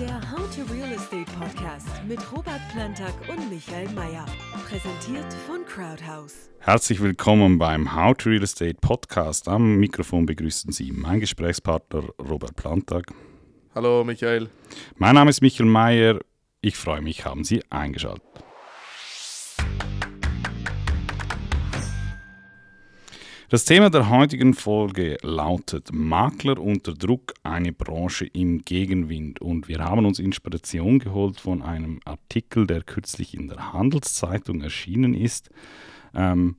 Der How to Real Estate Podcast mit Robert Plantag und Michael Mayer. Präsentiert von Crowdhouse. Herzlich willkommen beim How to Real Estate Podcast. Am Mikrofon begrüßen Sie meinen Gesprächspartner Robert Plantag. Hallo Michael. Mein Name ist Michael Mayer. Ich freue mich, haben Sie eingeschaltet. Das Thema der heutigen Folge lautet Makler unter Druck, eine Branche im Gegenwind. Und wir haben uns Inspiration geholt von einem Artikel, der kürzlich in der Handelszeitung erschienen ist. Ähm,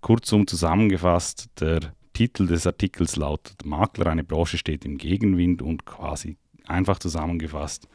kurzum zusammengefasst, der Titel des Artikels lautet Makler, eine Branche steht im Gegenwind und quasi einfach zusammengefasst,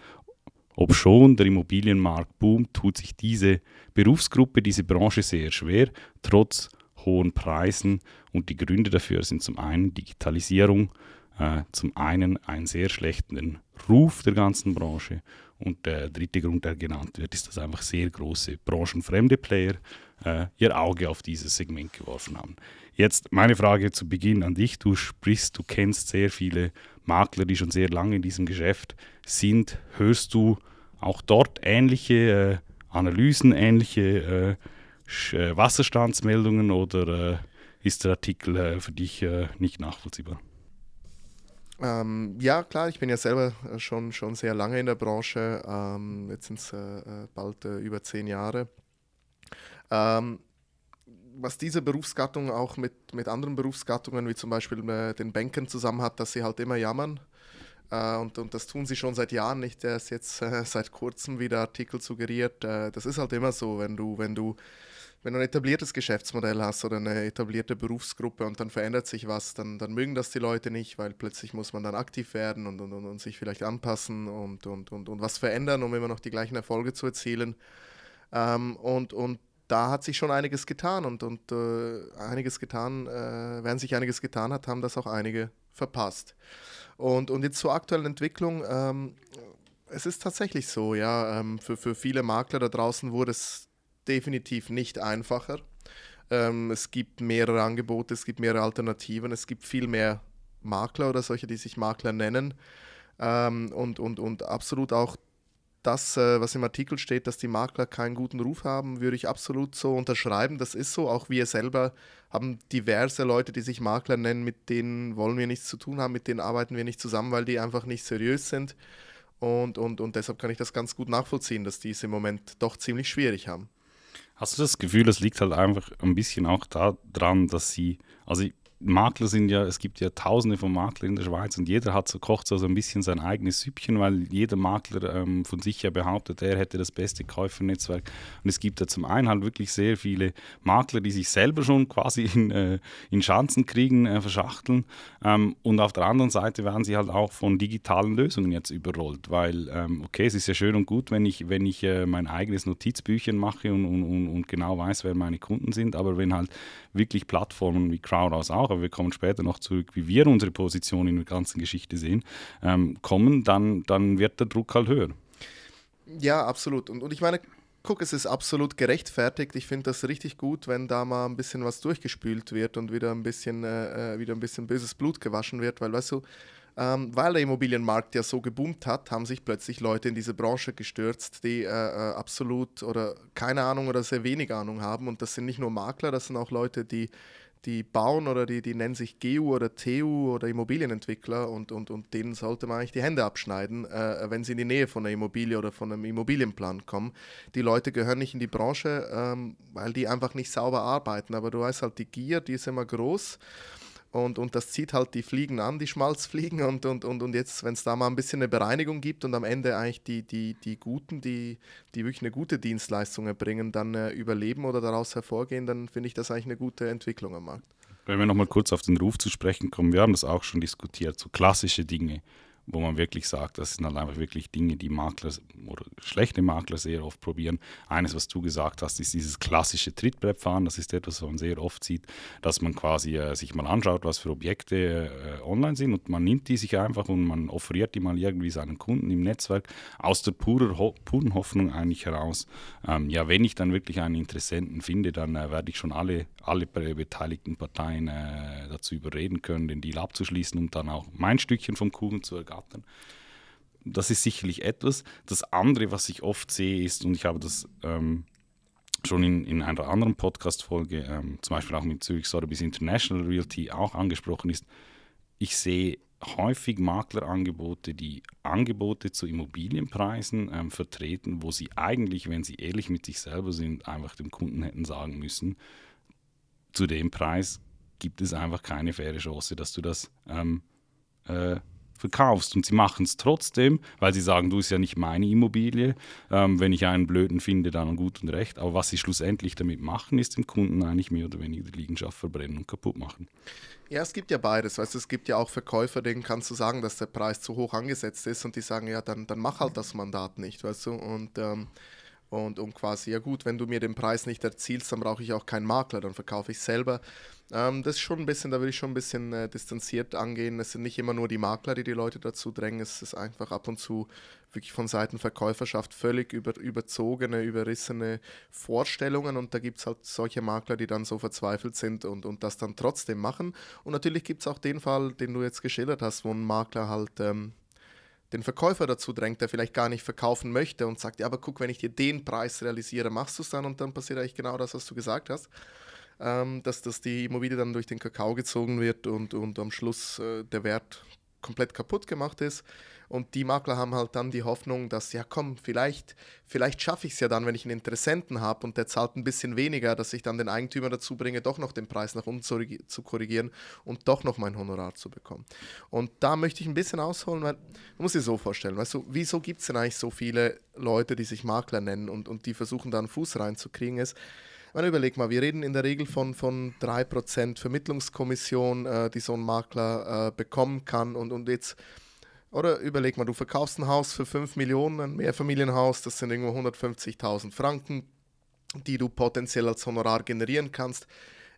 ob schon der Immobilienmarkt boomt, tut sich diese Berufsgruppe, diese Branche sehr schwer, trotz hohen Preisen. Und die Gründe dafür sind zum einen Digitalisierung, äh, zum einen einen sehr schlechten Ruf der ganzen Branche und der dritte Grund, der genannt wird, ist, dass einfach sehr große branchenfremde Player äh, ihr Auge auf dieses Segment geworfen haben. Jetzt meine Frage zu Beginn an dich. Du sprichst, du kennst sehr viele Makler, die schon sehr lange in diesem Geschäft sind. Hörst du auch dort ähnliche äh, Analysen, ähnliche äh, äh, Wasserstandsmeldungen oder äh, ist der Artikel äh, für dich nicht nachvollziehbar? Ähm, ja, klar, ich bin ja selber schon, schon sehr lange in der Branche. Ähm, jetzt sind es äh, bald äh, über zehn Jahre. Ähm, was diese Berufsgattung auch mit, mit anderen Berufsgattungen, wie zum Beispiel äh, den Bankern, zusammen hat, dass sie halt immer jammern. und, und das tun sie schon seit Jahren, nicht erst jetzt seit kurzem, wie der Artikel suggeriert. das ist halt immer so, wenn du, wenn du wenn du ein etabliertes Geschäftsmodell hast oder eine etablierte Berufsgruppe und dann verändert sich was, dann, dann mögen das die Leute nicht, weil plötzlich muss man dann aktiv werden und, und, und, und sich vielleicht anpassen und, und, und, und was verändern, um immer noch die gleichen Erfolge zu erzielen. Ähm, und, und da hat sich schon einiges getan und, und äh, einiges getan, äh, während sich einiges getan hat, haben das auch einige verpasst. Und, und jetzt zur aktuellen Entwicklung. Ähm, es ist tatsächlich so, ja. Ähm, für, für viele Makler da draußen wurde es definitiv nicht einfacher. Ähm, es gibt mehrere Angebote, es gibt mehrere Alternativen, es gibt viel mehr Makler oder solche, die sich Makler nennen. Ähm, und, und, und absolut auch das, äh, was im Artikel steht, dass die Makler keinen guten Ruf haben, würde ich absolut so unterschreiben. Das ist so. Auch wir selber haben diverse Leute, die sich Makler nennen, mit denen wollen wir nichts zu tun haben, mit denen arbeiten wir nicht zusammen, weil die einfach nicht seriös sind. Und, und, und deshalb kann ich das ganz gut nachvollziehen, dass die es im Moment doch ziemlich schwierig haben. Hast du das Gefühl, es liegt halt einfach ein bisschen auch daran, dass sie, also ich Makler sind ja, es gibt ja tausende von Maklern in der Schweiz und jeder hat so, kocht so ein bisschen sein eigenes Süppchen, weil jeder Makler ähm, von sich ja behauptet, er hätte das beste Käufernetzwerk. Und es gibt ja zum einen halt wirklich sehr viele Makler, die sich selber schon quasi in, äh, in Schanzen kriegen, äh, verschachteln. Ähm, und auf der anderen Seite werden sie halt auch von digitalen Lösungen jetzt überrollt, weil, ähm, okay, es ist ja schön und gut, wenn ich, wenn ich äh, mein eigenes Notizbüchchen mache und, und, und, und genau weiß, wer meine Kunden sind, aber wenn halt wirklich Plattformen wie Crowdhouse auch, aber wir kommen später noch zurück, wie wir unsere Position in der ganzen Geschichte sehen, ähm, kommen, dann, dann wird der Druck halt höher. Ja, absolut. Und, und ich meine, guck, es ist absolut gerechtfertigt. Ich finde das richtig gut, wenn da mal ein bisschen was durchgespült wird und wieder ein bisschen, äh, äh wieder ein bisschen böses Blut gewaschen wird, weil weißt du, ähm, weil der Immobilienmarkt ja so geboomt hat, haben sich plötzlich Leute in diese Branche gestürzt, die äh, äh, absolut oder keine Ahnung oder sehr wenig Ahnung haben. Und das sind nicht nur Makler, das sind auch Leute, die, die bauen oder die, die nennen sich GU oder TU oder Immobilienentwickler und, und, und denen sollte man eigentlich die Hände abschneiden, äh, äh wenn sie in die Nähe von einer Immobilie oder von einem Immobilienplan kommen. Die Leute gehören nicht in die Branche, ähm, weil die einfach nicht sauber arbeiten. Aber du weißt halt, die Gier, die ist immer groß. Und, und das zieht halt die Fliegen an, die Schmalzfliegen. Und, und, und, und jetzt, wenn es da mal ein bisschen eine Bereinigung gibt und am Ende eigentlich die, die, die Guten, die, die wirklich eine gute Dienstleistung erbringen, dann äh, überleben oder daraus hervorgehen, dann finde ich das eigentlich eine gute Entwicklung am Markt. Wenn wir nochmal kurz auf den Ruf zu sprechen kommen, wir haben das auch schon diskutiert, so klassische Dinge wo man wirklich sagt, das sind halt einfach wirklich Dinge, die Makler oder schlechte Makler sehr oft probieren. Eines, was du gesagt hast, ist dieses klassische Trittbrettfahren. Das ist etwas, was man sehr oft sieht, dass man quasi äh, sich mal anschaut, was für Objekte äh, online sind und man nimmt die sich einfach und man offeriert die mal irgendwie seinen Kunden im Netzwerk aus der purer, ho puren Hoffnung eigentlich heraus. Ähm, ja, wenn ich dann wirklich einen Interessenten finde, dann äh, werde ich schon alle alle beteiligten Parteien äh, dazu überreden können, den Deal abzuschließen und dann auch mein Stückchen vom Kuchen zu ergattern. Das ist sicherlich etwas. Das andere, was ich oft sehe, ist, und ich habe das ähm, schon in, in einer anderen Podcast-Folge, ähm, zum Beispiel auch mit Zürich Sotheby's International Realty, auch angesprochen ist, ich sehe häufig Maklerangebote, die Angebote zu Immobilienpreisen ähm, vertreten, wo sie eigentlich, wenn sie ehrlich mit sich selber sind, einfach dem Kunden hätten sagen müssen, zu dem Preis gibt es einfach keine faire Chance, dass du das ähm, äh, verkaufst. Und sie machen es trotzdem, weil sie sagen, du ist ja nicht meine Immobilie. Ähm, wenn ich einen Blöden finde, dann gut und recht. Aber was sie schlussendlich damit machen, ist dem Kunden eigentlich mehr oder weniger die Liegenschaft verbrennen und kaputt machen. Ja, es gibt ja beides. Weißt, es gibt ja auch Verkäufer, denen kannst du sagen, dass der Preis zu hoch angesetzt ist und die sagen, ja, dann, dann mach halt das Mandat nicht, weißt du. Und ähm und, und quasi, ja gut, wenn du mir den Preis nicht erzielst, dann brauche ich auch keinen Makler, dann verkaufe ich selber. Ähm, das ist schon ein bisschen, da würde ich schon ein bisschen äh, distanziert angehen. Es sind nicht immer nur die Makler, die die Leute dazu drängen. Es ist einfach ab und zu wirklich von Seiten Verkäuferschaft völlig über, überzogene, überrissene Vorstellungen. Und da gibt es halt solche Makler, die dann so verzweifelt sind und, und das dann trotzdem machen. Und natürlich gibt es auch den Fall, den du jetzt geschildert hast, wo ein Makler halt... Ähm, den Verkäufer dazu drängt, der vielleicht gar nicht verkaufen möchte und sagt, ja, aber guck, wenn ich dir den Preis realisiere, machst du es dann und dann passiert eigentlich genau das, was du gesagt hast, ähm, dass, dass die Immobilie dann durch den Kakao gezogen wird und, und am Schluss äh, der Wert komplett kaputt gemacht ist. Und die Makler haben halt dann die Hoffnung, dass, ja komm, vielleicht, vielleicht schaffe ich es ja dann, wenn ich einen Interessenten habe und der zahlt ein bisschen weniger, dass ich dann den Eigentümer dazu bringe, doch noch den Preis nach unten zu, zu korrigieren und doch noch mein Honorar zu bekommen. Und da möchte ich ein bisschen ausholen, weil man muss sich so vorstellen, weißt du, wieso gibt es denn eigentlich so viele Leute, die sich Makler nennen und, und die versuchen da einen Fuß reinzukriegen, ist, meine, überleg mal, wir reden in der Regel von, von 3% Vermittlungskommission, äh, die so ein Makler äh, bekommen kann. Und, und jetzt, oder überleg mal, du verkaufst ein Haus für 5 Millionen, ein Mehrfamilienhaus, das sind irgendwo 150.000 Franken, die du potenziell als Honorar generieren kannst.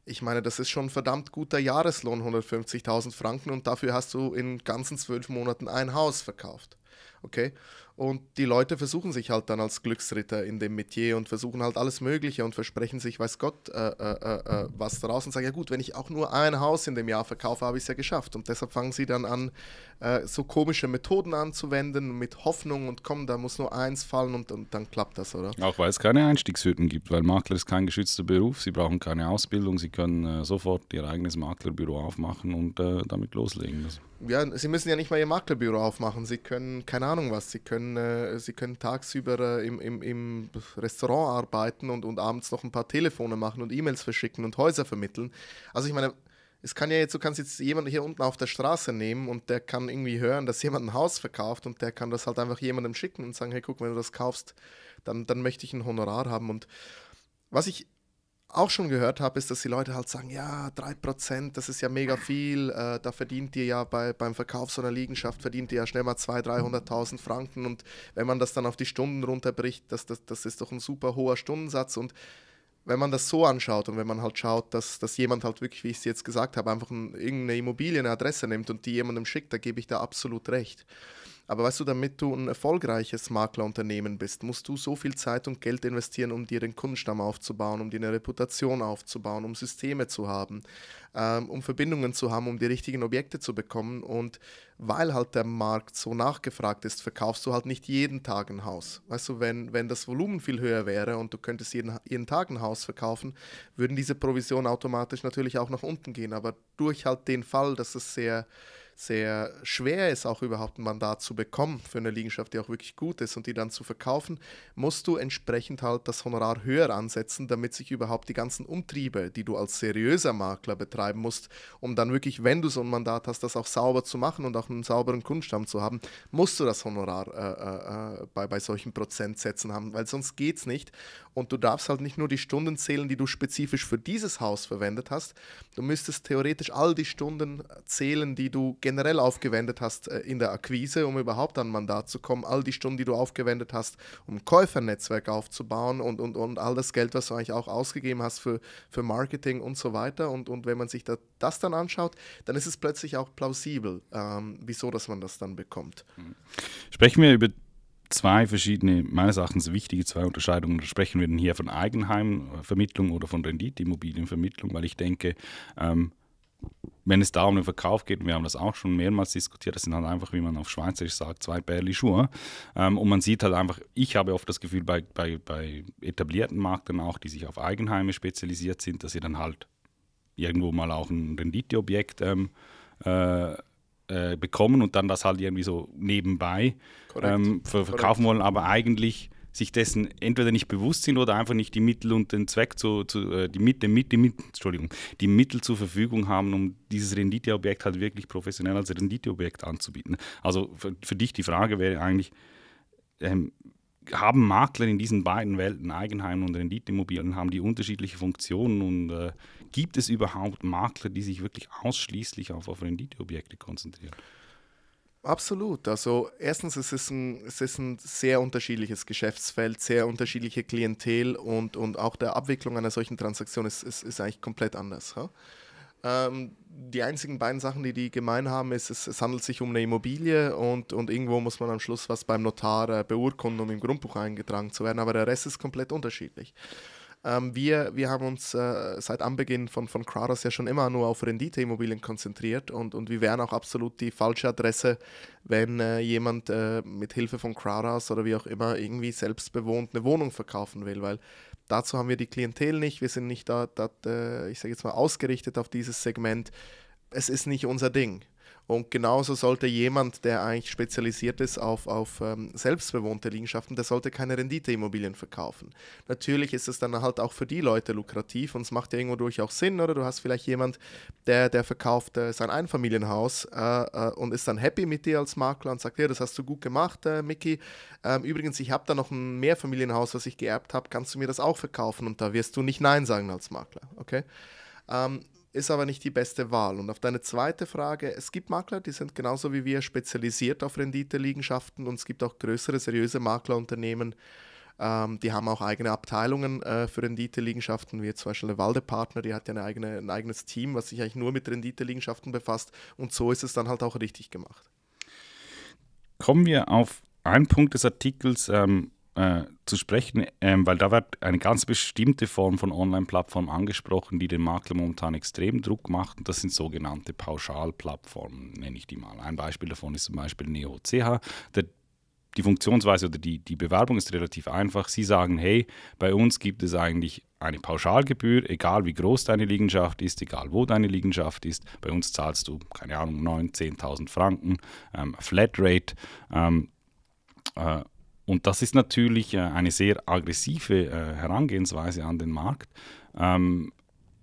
Ich meine, das ist schon ein verdammt guter Jahreslohn, 150.000 Franken, und dafür hast du in ganzen zwölf Monaten ein Haus verkauft. Okay? Und die Leute versuchen sich halt dann als Glücksritter in dem Metier und versuchen halt alles Mögliche und versprechen sich, weiß Gott, äh, äh, äh, äh was draus und sagen, ja gut, wenn ich auch nur ein Haus in dem Jahr verkaufe, habe ich es ja geschafft. Und deshalb fangen sie dann an, äh, so komische Methoden anzuwenden mit Hoffnung und komm, da muss nur eins fallen und, und dann klappt das, oder? Auch weil es keine Einstiegshürden gibt, weil Makler ist kein geschützter Beruf, sie brauchen keine Ausbildung, sie können äh, sofort ihr eigenes Maklerbüro aufmachen und äh, damit loslegen. Das ja, sie müssen ja nicht mal ihr Maklerbüro aufmachen. Sie können, keine Ahnung was, sie können, äh, sie können tagsüber äh, im, im, im Restaurant arbeiten und, und abends noch ein paar Telefone machen und E-Mails verschicken und Häuser vermitteln. Also ich meine, es kann ja jetzt, du kannst jetzt jemanden hier unten auf der Straße nehmen und der kann irgendwie hören, dass jemand ein Haus verkauft und der kann das halt einfach jemandem schicken und sagen, hey, guck, wenn du das kaufst, dann, dann möchte ich ein Honorar haben. Und was ich auch schon gehört habe, ist, dass die Leute halt sagen, ja, 3%, das ist ja mega viel, äh, da verdient ihr ja bei, beim Verkauf so einer Liegenschaft, verdient ihr ja schnell mal 200.000, 300.000 Franken und wenn man das dann auf die Stunden runterbricht, das, das, das ist doch ein super hoher Stundensatz und wenn man das so anschaut und wenn man halt schaut, dass, dass jemand halt wirklich, wie ich es jetzt gesagt habe, einfach ein, irgendeine Immobilienadresse nimmt und die jemandem schickt, da gebe ich da absolut recht. Aber weißt du, damit du ein erfolgreiches Maklerunternehmen bist, musst du so viel Zeit und Geld investieren, um dir den Kundenstamm aufzubauen, um dir eine Reputation aufzubauen, um Systeme zu haben, ähm, um Verbindungen zu haben, um die richtigen Objekte zu bekommen. Und weil halt der Markt so nachgefragt ist, verkaufst du halt nicht jeden Tag ein Haus. Weißt du, wenn, wenn das Volumen viel höher wäre und du könntest jeden, jeden Tag ein Haus verkaufen, würden diese Provisionen automatisch natürlich auch nach unten gehen. Aber durch halt den Fall, dass es sehr sehr schwer ist, auch überhaupt ein Mandat zu bekommen für eine Liegenschaft, die auch wirklich gut ist und die dann zu verkaufen, musst du entsprechend halt das Honorar höher ansetzen, damit sich überhaupt die ganzen Umtriebe, die du als seriöser Makler betreiben musst, um dann wirklich, wenn du so ein Mandat hast, das auch sauber zu machen und auch einen sauberen Kundenstamm zu haben, musst du das Honorar äh, äh, äh bei, bei solchen Prozentsätzen haben, weil sonst geht es nicht. Und du darfst halt nicht nur die Stunden zählen, die du spezifisch für dieses Haus verwendet hast. Du müsstest theoretisch all die Stunden zählen, die du generell aufgewendet hast äh, in der Akquise, um überhaupt an Mandat zu kommen, all die Stunden, die du aufgewendet hast, um Käufernetzwerk aufzubauen und, und, und all das Geld, was du eigentlich auch ausgegeben hast für, für Marketing und so weiter. Und, und wenn man sich da, das dann anschaut, dann ist es plötzlich auch plausibel, ähm, wieso, dass man das dann bekommt. Mhm. Sprechen wir über zwei verschiedene, meines Erachtens wichtige zwei Unterscheidungen. Sprechen wir denn hier von Eigenheimvermittlung oder von Renditeimmobilienvermittlung, weil ich denke, ähm, wenn es da um den Verkauf geht, wir haben das auch schon mehrmals diskutiert, das sind halt einfach, wie man auf Schweizerisch sagt, zwei Bärli Schuhe. Ähm, und man sieht halt einfach, ich habe oft das Gefühl, bei, bei, bei etablierten Marktern auch, die sich auf Eigenheime spezialisiert sind, dass sie dann halt irgendwo mal auch ein Renditeobjekt ähm, äh, äh, bekommen und dann das halt irgendwie so nebenbei ähm, verkaufen Correct. wollen, aber eigentlich sich dessen entweder nicht bewusst sind oder einfach nicht die Mittel und den Zweck zu, zu äh, die, Mitte, Mitte, Mitte, Entschuldigung, die Mittel zur Verfügung haben, um dieses Renditeobjekt halt wirklich professionell als Renditeobjekt anzubieten. Also für, für dich die Frage wäre eigentlich, ähm, haben Makler in diesen beiden Welten, Eigenheim und Renditeimmobilien, haben die unterschiedliche Funktionen und äh, gibt es überhaupt Makler, die sich wirklich ausschließlich auf, auf Renditeobjekte konzentrieren? Absolut. Also erstens, es ist ein, es ist ein sehr unterschiedliches Geschäftsfeld, sehr unterschiedliche Klientel und, und auch der Abwicklung einer solchen Transaktion ist, ist, ist eigentlich komplett anders. Ja? Ähm, die einzigen beiden Sachen, die die gemein haben, ist, es, es handelt sich um eine Immobilie und, und irgendwo muss man am Schluss was beim Notar äh, beurkunden, um im Grundbuch eingetragen zu werden, aber der Rest ist komplett unterschiedlich. Ähm, wir, wir haben uns äh, seit Anbeginn von, von Crowders ja schon immer nur auf Renditeimmobilien konzentriert und, und wir wären auch absolut die falsche Adresse, wenn äh, jemand äh, mit Hilfe von Crowders oder wie auch immer irgendwie selbst bewohnt eine Wohnung verkaufen will, weil dazu haben wir die Klientel nicht, wir sind nicht da, da äh, ich sage jetzt mal, ausgerichtet auf dieses Segment. Es ist nicht unser Ding. Und genauso sollte jemand, der eigentlich spezialisiert ist auf, auf ähm, selbstbewohnte Liegenschaften, der sollte keine Renditeimmobilien verkaufen. Natürlich ist es dann halt auch für die Leute lukrativ und es macht ja irgendwo durch auch Sinn, oder du hast vielleicht jemand, der, der verkauft äh, sein Einfamilienhaus äh, äh, und ist dann happy mit dir als Makler und sagt, ja, das hast du gut gemacht, äh, Mickey. Ähm, übrigens, ich habe da noch ein Mehrfamilienhaus, was ich geerbt habe, kannst du mir das auch verkaufen und da wirst du nicht Nein sagen als Makler, okay? Ähm, ist aber nicht die beste Wahl. Und auf deine zweite Frage, es gibt Makler, die sind genauso wie wir spezialisiert auf Renditeliegenschaften und es gibt auch größere, seriöse Maklerunternehmen, ähm, die haben auch eigene Abteilungen äh, für Renditeliegenschaften, wie zum Beispiel der Walde Partner, die hat ja eigene, ein eigenes Team, was sich eigentlich nur mit Renditeliegenschaften befasst. Und so ist es dann halt auch richtig gemacht. Kommen wir auf einen Punkt des Artikels, ähm, äh, zu sprechen, ähm, weil da wird eine ganz bestimmte Form von Online-Plattformen angesprochen, die den Makler momentan extrem Druck macht. Und das sind sogenannte Pauschalplattformen, nenne ich die mal. Ein Beispiel davon ist zum Beispiel NeoCH. Der, die Funktionsweise oder die, die Bewerbung ist relativ einfach. Sie sagen, hey, bei uns gibt es eigentlich eine Pauschalgebühr, egal wie groß deine Liegenschaft ist, egal wo deine Liegenschaft ist. Bei uns zahlst du, keine Ahnung, 9.000, 10.000 Franken, ähm, Flatrate. Ähm, äh, und das ist natürlich äh, eine sehr aggressive äh, Herangehensweise an den Markt, ähm,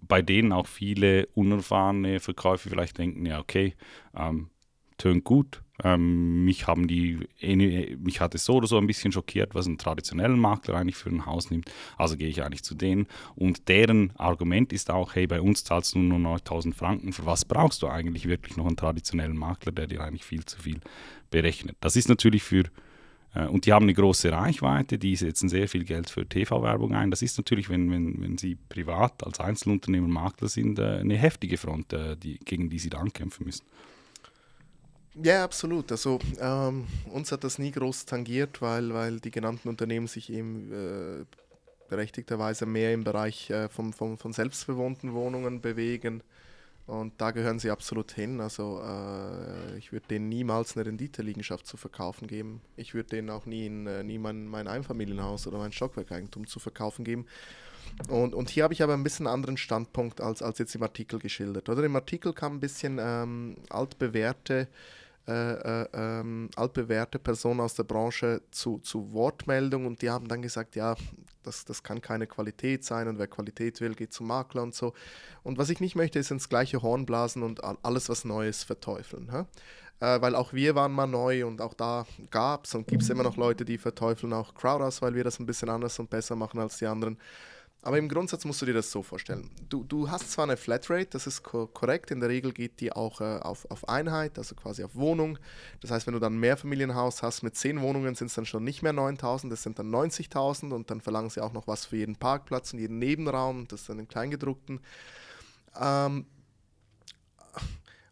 bei denen auch viele unerfahrene Verkäufer vielleicht denken, ja, okay, ähm, tönt gut. Ähm, mich, haben die, eh, ne, mich hat es so oder so ein bisschen schockiert, was ein traditioneller Makler eigentlich für ein Haus nimmt. Also gehe ich eigentlich zu denen. Und deren Argument ist auch, hey, bei uns zahlst du nur 9000 Franken. Für was brauchst du eigentlich wirklich noch einen traditionellen Makler, der dir eigentlich viel zu viel berechnet? Das ist natürlich für äh, und die haben eine große Reichweite, die setzen sehr viel Geld für TV-Werbung ein. Das ist natürlich, wenn, wenn, wenn sie privat als Einzelunternehmer Makler sind, äh, eine heftige Front, äh, die, gegen die sie dann kämpfen müssen. Ja, absolut. Also ähm, uns hat das nie groß tangiert, weil, weil die genannten Unternehmen sich eben äh, berechtigterweise mehr im Bereich äh, vom, vom, von selbstbewohnten Wohnungen bewegen. Und da gehören sie absolut hin. Also äh, ich würde denen niemals eine Renditeliegenschaft zu verkaufen geben. Ich würde denen auch nie, in, äh, nie mein, mein Einfamilienhaus oder mein Stockwerkeigentum zu verkaufen geben. Und, und hier habe ich aber ein bisschen anderen Standpunkt als, als jetzt im Artikel geschildert. Oder im Artikel kam ein bisschen ähm, altbewährte äh, äh, ähm, altbewährte Personen aus der Branche zu, zu Wortmeldung und die haben dann gesagt, ja, das, das kann keine Qualität sein und wer Qualität will, geht zum Makler und so. Und was ich nicht möchte, ist ins gleiche Horn blasen und alles, was Neues verteufeln. Hä? Äh, weil auch wir waren mal neu und auch da gab es und gibt es immer noch Leute, die verteufeln auch Crowdhouse, weil wir das ein bisschen anders und besser machen als die anderen. Aber im Grundsatz musst du dir das so vorstellen. Du, du hast zwar eine Flatrate, das ist ko korrekt, in der Regel geht die auch äh, auf, auf Einheit, also quasi auf Wohnung. Das heißt, wenn du dann ein Mehrfamilienhaus hast mit zehn Wohnungen, sind es dann schon nicht mehr 9000, das sind dann 90.000 und dann verlangen sie auch noch was für jeden Parkplatz und jeden Nebenraum, das ist dann im Kleingedruckten. Ähm,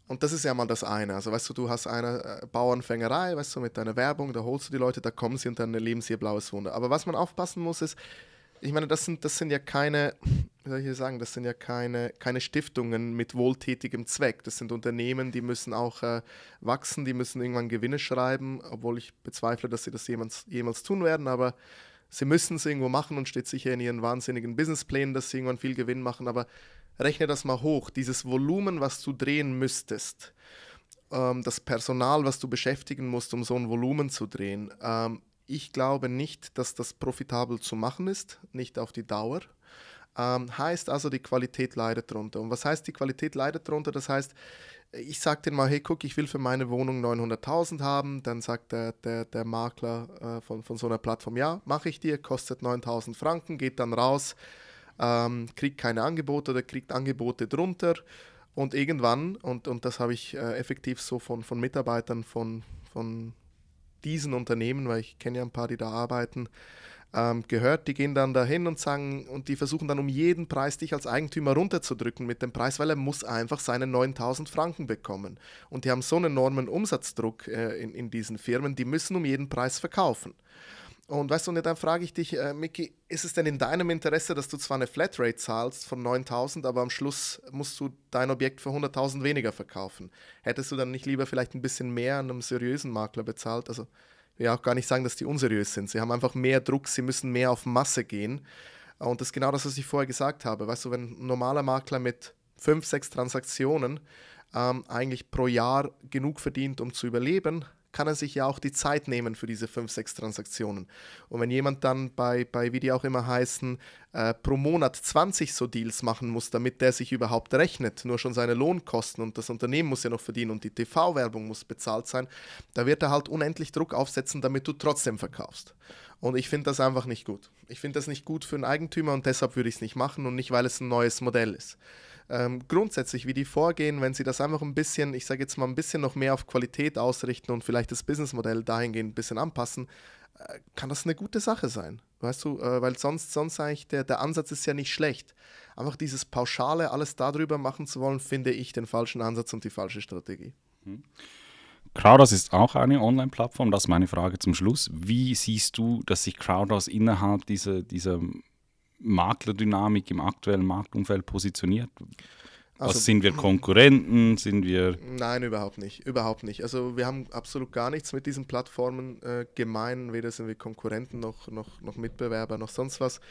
und das ist ja mal das eine. Also, weißt du, du hast eine äh, Bauernfängerei, weißt du, mit deiner Werbung, da holst du die Leute, da kommen sie und dann leben sie ihr blaues Wunder. Aber was man aufpassen muss, ist, ich meine, das sind, das sind ja keine, wie soll ich sagen, das sind ja keine, keine Stiftungen mit wohltätigem Zweck. Das sind Unternehmen, die müssen auch äh, wachsen, die müssen irgendwann Gewinne schreiben, obwohl ich bezweifle, dass sie das jemals, jemals tun werden, aber sie müssen es irgendwo machen und steht sicher in ihren wahnsinnigen Businessplänen, dass sie irgendwann viel Gewinn machen, aber rechne das mal hoch, dieses Volumen, was du drehen müsstest, ähm, das Personal, was du beschäftigen musst, um so ein Volumen zu drehen, ähm, ich glaube nicht, dass das profitabel zu machen ist, nicht auf die Dauer. Ähm, heißt also, die Qualität leidet darunter. Und was heißt, die Qualität leidet darunter? Das heißt, ich sage denen mal, hey, guck, ich will für meine Wohnung 900.000 haben. Dann sagt der, der, der Makler äh, von, von so einer Plattform, ja, mache ich dir, kostet 9.000 Franken, geht dann raus, ähm, kriegt keine Angebote oder kriegt Angebote drunter. Und irgendwann, und, und das habe ich äh, effektiv so von, von Mitarbeitern von, von diesen Unternehmen, weil ich kenne ja ein paar, die da arbeiten, ähm, gehört. Die gehen dann dahin und sagen, und die versuchen dann um jeden Preis, dich als Eigentümer runterzudrücken mit dem Preis, weil er muss einfach seine 9000 Franken bekommen. Und die haben so einen enormen Umsatzdruck äh, in, in diesen Firmen, die müssen um jeden Preis verkaufen. Und weißt du, und dann frage ich dich, äh, Micky, ist es denn in deinem Interesse, dass du zwar eine Flatrate zahlst von 9000, aber am Schluss musst du dein Objekt für 100.000 weniger verkaufen? Hättest du dann nicht lieber vielleicht ein bisschen mehr an einem seriösen Makler bezahlt? Also, ich will ja, auch gar nicht sagen, dass die unseriös sind. Sie haben einfach mehr Druck, sie müssen mehr auf Masse gehen. Und das ist genau das, was ich vorher gesagt habe. Weißt du, wenn ein normaler Makler mit fünf, sechs Transaktionen ähm, eigentlich pro Jahr genug verdient, um zu überleben, kann er sich ja auch die Zeit nehmen für diese 5, 6 Transaktionen. Und wenn jemand dann bei, bei wie die auch immer heißen, äh, pro Monat 20 so Deals machen muss, damit der sich überhaupt rechnet, nur schon seine Lohnkosten und das Unternehmen muss ja noch verdienen und die TV-Werbung muss bezahlt sein, da wird er halt unendlich Druck aufsetzen, damit du trotzdem verkaufst. Und ich finde das einfach nicht gut. Ich finde das nicht gut für einen Eigentümer und deshalb würde ich es nicht machen und nicht, weil es ein neues Modell ist ähm, grundsätzlich, wie die vorgehen, wenn sie das einfach ein bisschen, ich sage jetzt mal ein bisschen noch mehr auf Qualität ausrichten und vielleicht das Businessmodell dahingehend ein bisschen anpassen, äh, kann das eine gute Sache sein. Weißt du, äh, weil sonst, sonst eigentlich der, der Ansatz ist ja nicht schlecht. Einfach dieses Pauschale, alles darüber machen zu wollen, finde ich den falschen Ansatz und die falsche Strategie. Mhm. Crowdhouse ist auch eine Online-Plattform. Das ist meine Frage zum Schluss. Wie siehst du, dass sich Crowdhouse innerhalb dieser, dieser Maklerdynamik im aktuellen Marktumfeld positioniert? Also, also, sind wir hm. Konkurrenten? Sind wir. Nein, überhaupt nicht. Überhaupt nicht. Also wir haben absolut gar nichts mit diesen Plattformen äh, gemein. Weder sind wir Konkurrenten noch, noch, noch Mitbewerber noch sonst was.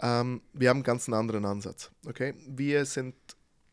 Ähm, wir haben ganz einen ganz anderen Ansatz. Okay? Wir, sind,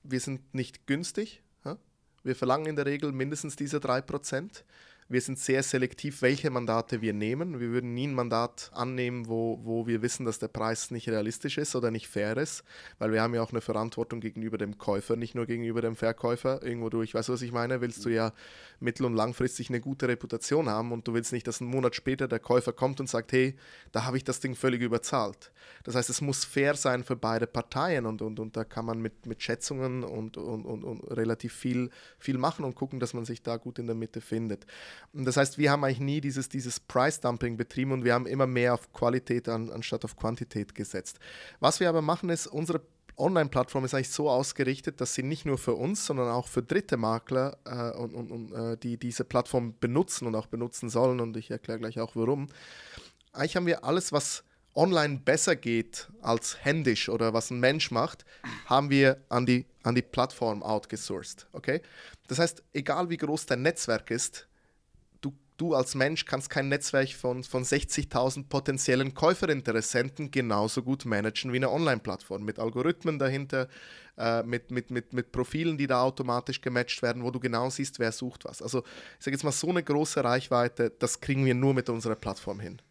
wir sind nicht günstig. Ja? Wir verlangen in der Regel mindestens diese drei Prozent. Wir sind sehr selektiv, welche Mandate wir nehmen. Wir würden nie ein Mandat annehmen, wo, wo wir wissen, dass der Preis nicht realistisch ist oder nicht fair ist, weil wir haben ja auch eine Verantwortung gegenüber dem Käufer, nicht nur gegenüber dem Verkäufer. Irgendwo durch, weißt du, was ich meine? Willst du ja mittel- und langfristig eine gute Reputation haben und du willst nicht, dass einen Monat später der Käufer kommt und sagt, hey, da habe ich das Ding völlig überzahlt. Das heißt, es muss fair sein für beide Parteien und, und, und da kann man mit, mit Schätzungen und, und, und, und relativ viel, viel machen und gucken, dass man sich da gut in der Mitte findet. Und das heißt, wir haben eigentlich nie dieses, dieses Price-Dumping betrieben und wir haben immer mehr auf Qualität an, anstatt auf Quantität gesetzt. Was wir aber machen ist, unsere Online-Plattform ist eigentlich so ausgerichtet, dass sie nicht nur für uns, sondern auch für dritte Makler äh, und, und, und äh, die diese Plattform benutzen und auch benutzen sollen. Und ich erkläre gleich auch warum. Eigentlich haben wir alles, was online besser geht als händisch oder was ein Mensch macht, haben wir an die, an die Plattform outgesourced. Okay? Das heißt, egal wie groß dein Netzwerk ist, du als Mensch kannst kein Netzwerk von, von 60.000 potenziellen Käuferinteressenten genauso gut managen wie eine Online-Plattform mit Algorithmen dahinter, äh, mit, mit, mit, mit Profilen, die da automatisch gematcht werden, wo du genau siehst, wer sucht was. Also ich sage jetzt mal, so eine große Reichweite, das kriegen wir nur mit unserer Plattform hin.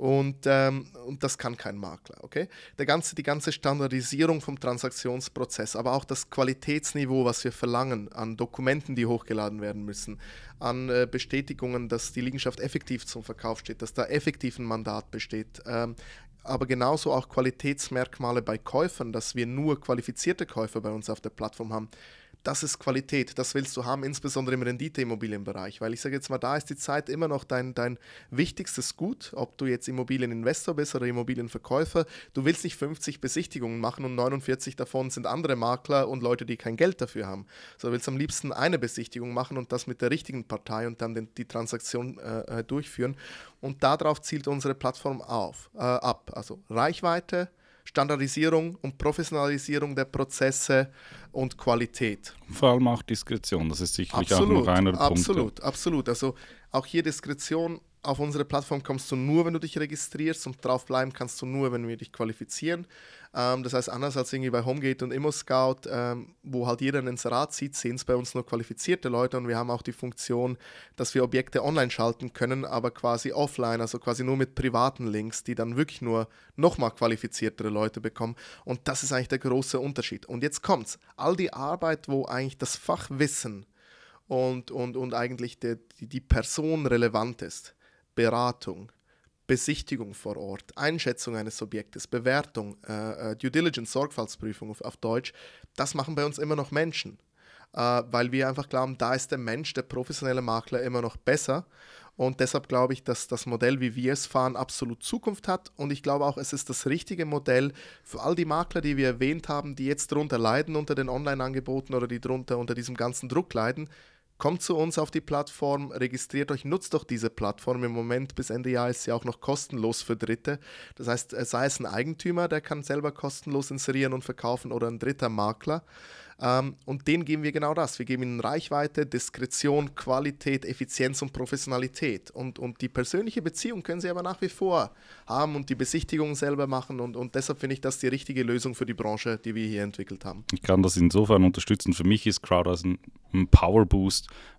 Und, ähm, und das kann kein Makler. Okay? Der ganze, die ganze Standardisierung vom Transaktionsprozess, aber auch das Qualitätsniveau, was wir verlangen an Dokumenten, die hochgeladen werden müssen, an äh, Bestätigungen, dass die Liegenschaft effektiv zum Verkauf steht, dass da effektiv ein Mandat besteht. Ähm, aber genauso auch Qualitätsmerkmale bei Käufern, dass wir nur qualifizierte Käufer bei uns auf der Plattform haben das ist Qualität, das willst du haben, insbesondere im Renditeimmobilienbereich, weil ich sage jetzt mal, da ist die Zeit immer noch dein, dein wichtigstes Gut, ob du jetzt Immobilieninvestor bist oder Immobilienverkäufer, du willst nicht 50 Besichtigungen machen und 49 davon sind andere Makler und Leute, die kein Geld dafür haben, so du willst am liebsten eine Besichtigung machen und das mit der richtigen Partei und dann den, die Transaktion äh, äh durchführen und darauf zielt unsere Plattform auf, äh, ab, also Reichweite, Standardisierung und Professionalisierung der Prozesse und Qualität. Vor allem auch Diskretion, das ist sicherlich absolut, auch noch einer der absolut, Punkte. Absolut, absolut. Also auch hier Diskretion auf unsere Plattform kommst du nur, wenn du dich registrierst und draufbleiben kannst du nur, wenn wir dich qualifizieren. Ähm, das heißt, anders als irgendwie bei Homegate und ImmoScout, ähm, wo halt jeder ein Inserat sieht, sehen es bei uns nur qualifizierte Leute und wir haben auch die Funktion, dass wir Objekte online schalten können, aber quasi offline, also quasi nur mit privaten Links, die dann wirklich nur nochmal qualifiziertere Leute bekommen. Und das ist eigentlich der große Unterschied. Und jetzt kommt's. All die Arbeit, wo eigentlich das Fachwissen und, und, und eigentlich die, die Person relevant ist Beratung, Besichtigung vor Ort, Einschätzung eines Objektes, Bewertung, äh, äh, Due Diligence, Sorgfaltsprüfung auf, auf Deutsch, das machen bei uns immer noch Menschen. Äh, weil wir einfach glauben, da ist der Mensch, der professionelle Makler immer noch besser. Und deshalb glaube ich, dass das Modell, wie wir es fahren, absolut Zukunft hat. Und ich glaube auch, es ist das richtige Modell für all die Makler, die wir erwähnt haben, die jetzt darunter leiden unter den Online-Angeboten oder die darunter unter diesem ganzen Druck leiden. Kommt zu uns auf die Plattform, registriert euch, nutzt doch diese Plattform. Im Moment bis Ende Jahr ist sie auch noch kostenlos für Dritte. Das heißt, äh, sei es ein Eigentümer, der kann selber kostenlos inserieren und verkaufen oder ein dritter Makler. Ähm, und denen geben wir genau das. Wir geben ihnen Reichweite, Diskretion, Qualität, Effizienz und Professionalität. Und, und die persönliche Beziehung können sie aber nach wie vor haben und die Besichtigungen selber machen. Und, und deshalb finde ich das die richtige Lösung für die Branche, die wir hier entwickelt haben. Ich kann das insofern unterstützen. Für mich ist Crowdhouse ein, ein Power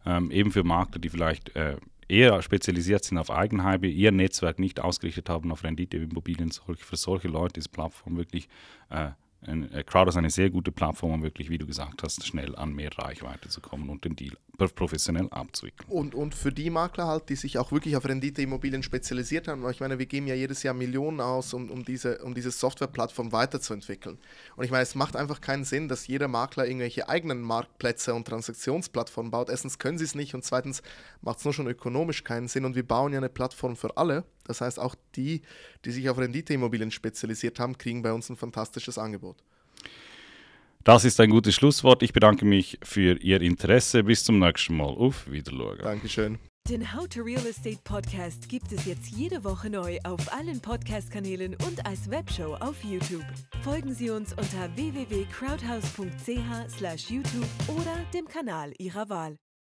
ähm, eben für Makler, die vielleicht. Äh, eher spezialisiert sind auf Eigenheime, ihr Netzwerk nicht ausgerichtet haben auf Rendite Immobilien. Für solche Leute ist Plattform wirklich äh, äh, Crowd ist eine sehr gute Plattform, um wirklich, wie du gesagt hast, schnell an mehr Reichweite zu kommen und den Deal professionell abzuwickeln. Und, und für die Makler halt, die sich auch wirklich auf Renditeimmobilien spezialisiert haben, weil ich meine, wir geben ja jedes Jahr Millionen aus, um, um diese, um diese Softwareplattform weiterzuentwickeln. Und ich meine, es macht einfach keinen Sinn, dass jeder Makler irgendwelche eigenen Marktplätze und Transaktionsplattformen baut. Erstens können sie es nicht und zweitens macht es nur schon ökonomisch keinen Sinn und wir bauen ja eine Plattform für alle. Das heißt, auch die, die sich auf Renditeimmobilien spezialisiert haben, kriegen bei uns ein fantastisches Angebot. Das ist ein gutes Schlusswort. Ich bedanke mich für Ihr Interesse. Bis zum nächsten Mal. Auf Wiedersehen. Dankeschön. Den How to Real Estate Podcast gibt es jetzt jede Woche neu auf allen Podcast-Kanälen und als Webshow auf YouTube. Folgen Sie uns unter www.crowdhouse.ch/youtube slash oder dem Kanal Ihrer Wahl.